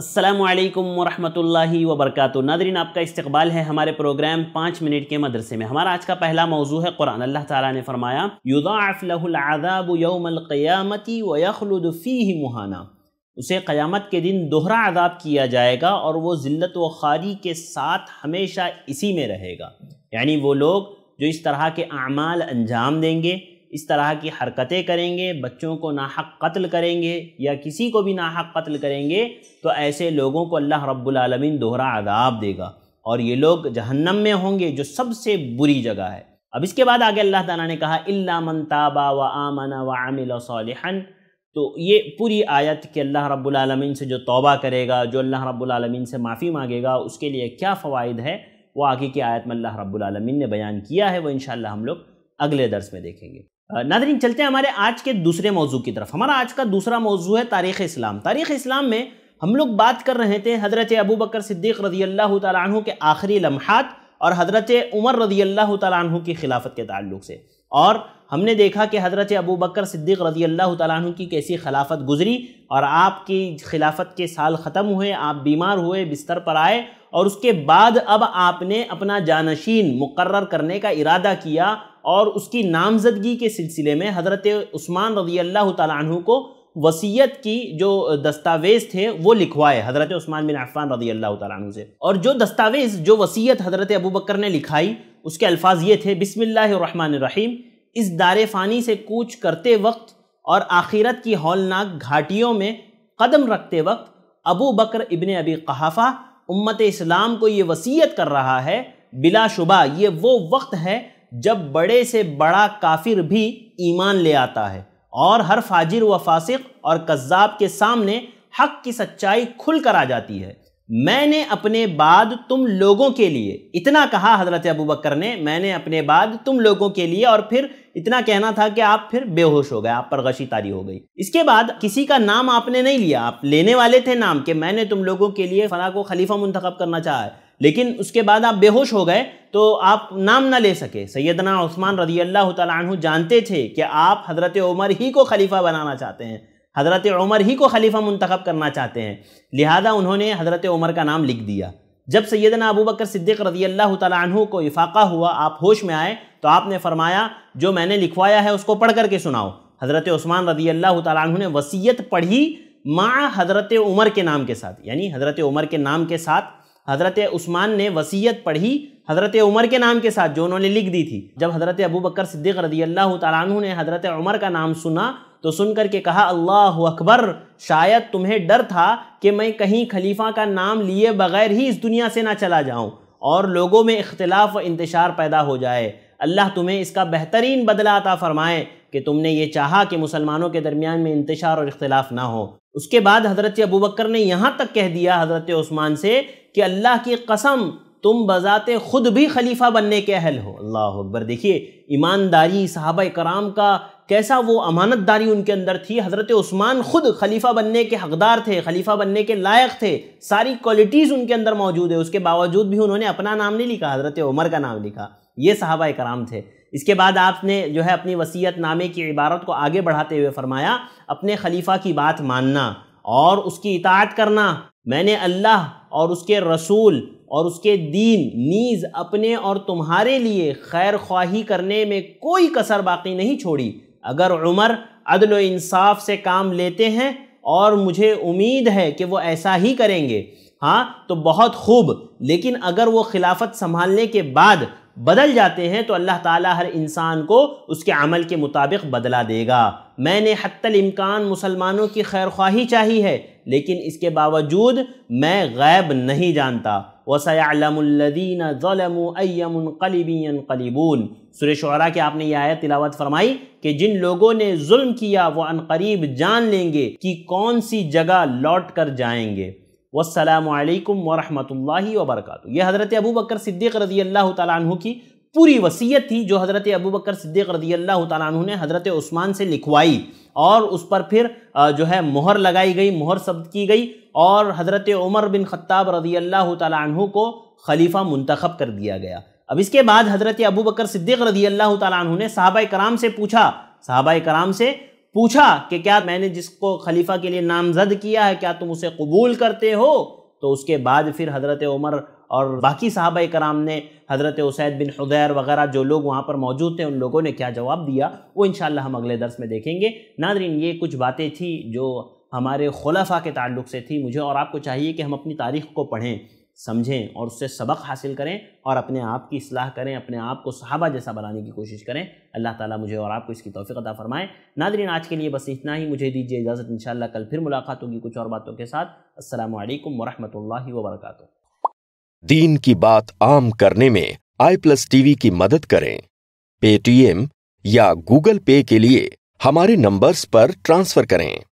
असलकम वरहमल वबरक नादरीन आपका इस्तबाल है हमारे प्रोग्राम पाँच मिनट के मदरसे में हमारा आज का पहला मौजू है कुरान अल्लाह ताला ने फरमाया युदाफ़लाब यौमक़ियामती वखलुदफ़ी मुहाना उसे क़यामत के दिन दोहरा आदाब किया जाएगा और वो ज़िल्त व खारी के साथ हमेशा इसी में रहेगा यानी वो लोग जो इस तरह के अमाल अंजाम देंगे इस तरह की हरकतें करेंगे बच्चों को नाहक कत्ल करेंगे या किसी को भी नाहक कत्ल करेंगे तो ऐसे लोगों को अल्लाह रब्बुल दोहरा आदाब देगा और ये लोग जहन्नम में होंगे जो सबसे बुरी जगह है अब इसके बाद आगे अल्लाह ताला ने कहा इल्ला मन ताबा व आमना व आमिल सालिहन तो ये पूरी आयत कि अल्लाह रब्बुल से जो तौबा करेगा जो अल्लाह रब्बुल से माफ़ी मांगेगा उसके लिए क्या फ़वाद है वो आगे की आयत में अल्लाह रब्बुल ने बयान किया है वो इन हम लोग अगले दर्स में देखेंगे नादरीन चलते हैं हमारे आज के दूसरे मौजू की तरफ हमारा आज का दूसरा मौजू है तारीख़ इस्लाम तारीख़ इस्लाम में हम लोग बात कर रहे थे हज़रत अबू बकर सिद्दीक़ रज़ी अल्लाह तु के आखिरी लम्हात और हज़रत उमर रज़ी अल्लाह तु की खिलाफत के ताल्लुक से और हमने देखा कि हज़रत अबू बकर सिद्दीक़ रज़ी अल्लाह तु की कैसी खिलाफत गुजरी और आपकी खिलाफत के साल ख़त्म हुए आप बीमार हुए बिस्तर पर आए और उसके बाद अब आपने अपना जानशीन मुकर करने का इरादा किया और उसकी नामजदगी के सिलसिले में हज़रत उस्मान रजी अल्लाह तु को वसीयत की जो दस्तावेज़ थे वो लिखवाए हज़रत उस्मान बिन अफ़ान रजी अल्लाह तु से और जो दस्तावेज़ जो वसीयत हज़रत अबू बकर ने लिखाई उसके अल्फाज ये थे बिसमीम इस दार फ़ानी से कूच करते वक्त और आखिरत की हौलनाक घाटियों में कदम रखते वक्त अबू बकर इबन अबी कहाफ़ा उम्मत इस्लाम को ये वसीयत कर रहा है बिलाशुबा ये वो वक्त है जब बड़े से बड़ा काफिर भी ईमान ले आता है और हर फाजिर व फासिक और कज्जाब के सामने हक की सच्चाई खुल कर आ जाती है मैंने अपने बाद तुम लोगों के लिए इतना कहा हजरत अबू बकर ने मैंने अपने बाद तुम लोगों के लिए और फिर इतना कहना था कि आप फिर बेहोश हो गए आप पर गशी तारी हो गई इसके बाद किसी का नाम आपने नहीं लिया आप लेने वाले थे नाम कि मैंने तुम लोगों के लिए फला को खलीफा मुंतखब करना चाहा है लेकिन उसके बाद आप बेहोश हो गए तो आप नाम ना ले सके सैदना उस्मान रदी अल्लाह तु जानते थे कि आप हज़रत उमर ही को खलीफा बनाना चाहते हैं हज़रत उमर ही को खलीफा मंतखब करना चाहते हैं लिहाजा उन्होंने हज़रत उमर का नाम लिख दिया जब सैदना अबू बकर सिद्दीक रदी अल्लाह तु को इफ़ाक़ा हुआ आप होश में आए तो आपने फरमाया जो मैंने लिखवाया है उसको पढ़ करके सुनाओ हज़रत उस्मान रदी अल्लाह तु ने वसीयत पढ़ी माँ हज़रत उमर के नाम के साथ यानी हज़रत उमर के नाम के साथ हज़रत उस्मान ने वसीयत पढ़ी हज़रत उमर के नाम के साथ जो उन्होंने लिख दी थी जब हज़रत अबू बकर सिद्दीक रदी अल्लाह तु ने हज़रत उमर का नाम सुना तो सुन करके कहा अल्लाह अकबर शायद तुम्हें डर था कि मैं कहीं खलीफा का नाम लिए बगैर ही इस दुनिया से ना चला जाऊँ और लोगों में इख्तलाफ व इंतशार पैदा हो जाए अल्लाह तुम्हें इसका बेहतरीन बदला आता फ़रमाए कि तुमने ये चाहा कि मुसलमानों के दरमियान में इंतशार और इख्तलाफ ना हो उसके बाद हज़रत अबू बकर ने यहाँ तक कह दिया हज़रत ओस्मान से कि अल्लाह की कसम तुम बज़ात ख़ुद भी खलीफा बनने के अहल हो अल्लाह अकबर देखिए ईमानदारी साहब कराम का कैसा वो अमानतदारी उनके अंदर थी हज़रत ओस्मान ख़ुद खलीफा बनने के हकदार थे खलीफा बनने के लायक थे सारी क्वालिटीज़ उनके अंदर मौजूद है उसके बावजूद भी उन्होंने अपना नाम नहीं लिखा हज़रत उमर का नाम लिखा ये साहबा कराम थे इसके बाद आपने जो है अपनी वसीयत नामे की इबारत को आगे बढ़ाते हुए फरमाया अपने खलीफा की बात मानना और उसकी इतात करना मैंने अल्लाह और उसके रसूल और उसके दीन नीज अपने और तुम्हारे लिए खैर ख्वाही करने में कोई कसर बाकी नहीं छोड़ी अगर उमर अदल इंसाफ से काम लेते हैं और मुझे उम्मीद है कि वो ऐसा ही करेंगे हाँ तो बहुत खूब लेकिन अगर वो खिलाफत संभालने के बाद बदल जाते हैं तो अल्लाह ताला हर इंसान को उसके अमल के मुताबिक बदला देगा मैंने हत्तल इम्कान मुसलमानों की खैर ख्वाही चाही है लेकिन इसके बावजूद मैं गैब नहीं जानता वसयालमदीन ज़लमकलबीनकलिबून सुर शुरा के आपने यह आयत तिलावत फरमाई कि जिन लोगों ने जुल्म किया वो अनकरीब जान लेंगे कि कौन सी जगह लौट कर जाएंगे वसलम वरहमल वबरक यह हज़रत अबू बकर सिद्दीक रजी अल्लाह तु की पूरी वसीयत थी जो हज़रत अबू बकर सिद्दीक रजी अल्लाह तु ने हज़रत उस्मान से लिखवाई और उस पर फिर जो है मोहर लगाई गई मोहर शब्द की गई और हज़रत उमर बिन खत्ताब रज़ी अल्लाह तु को खलीफा मंतखब कर दिया गया अब इसके बाद हज़रत अबू बकर सिद्दीक रजी अल्लाह तु ने साहबा कराम से पूछा साहबा कराम से पूछा कि क्या मैंने जिसको खलीफा के लिए नामजद किया है क्या तुम उसे कबूल करते हो तो उसके बाद फिर हज़रत उमर और बाकी साहब कराम ने हज़रत उसैद बिन हदैर वगैरह जो लोग वहाँ पर मौजूद थे उन लोगों ने क्या जवाब दिया वो इन हम अगले दर्स में देखेंगे नादरीन ये कुछ बातें थी जो हमारे खुलाफा के ताल्लुक से थी मुझे और आपको चाहिए कि हम अपनी तारीख़ को पढ़ें समझें और उससे सबक हासिल करें और अपने आप की असलाह करें अपने आप को सहाबा जैसा बनाने की कोशिश करें अल्लाह ताला मुझे और आपको इसकी तोफ़ी अदा फ़रमाएँ नादरीन आज के लिए बस इतना ही मुझे दीजिए इजाज़त इन कल फिर मुलाकात होगी कुछ और बातों के साथ असल वरहमत ला दीन की बात आम करने में आई प्लस टीवी की मदद करें पेटीएम या गूगल पे के लिए हमारे नंबर्स पर ट्रांसफ़र करें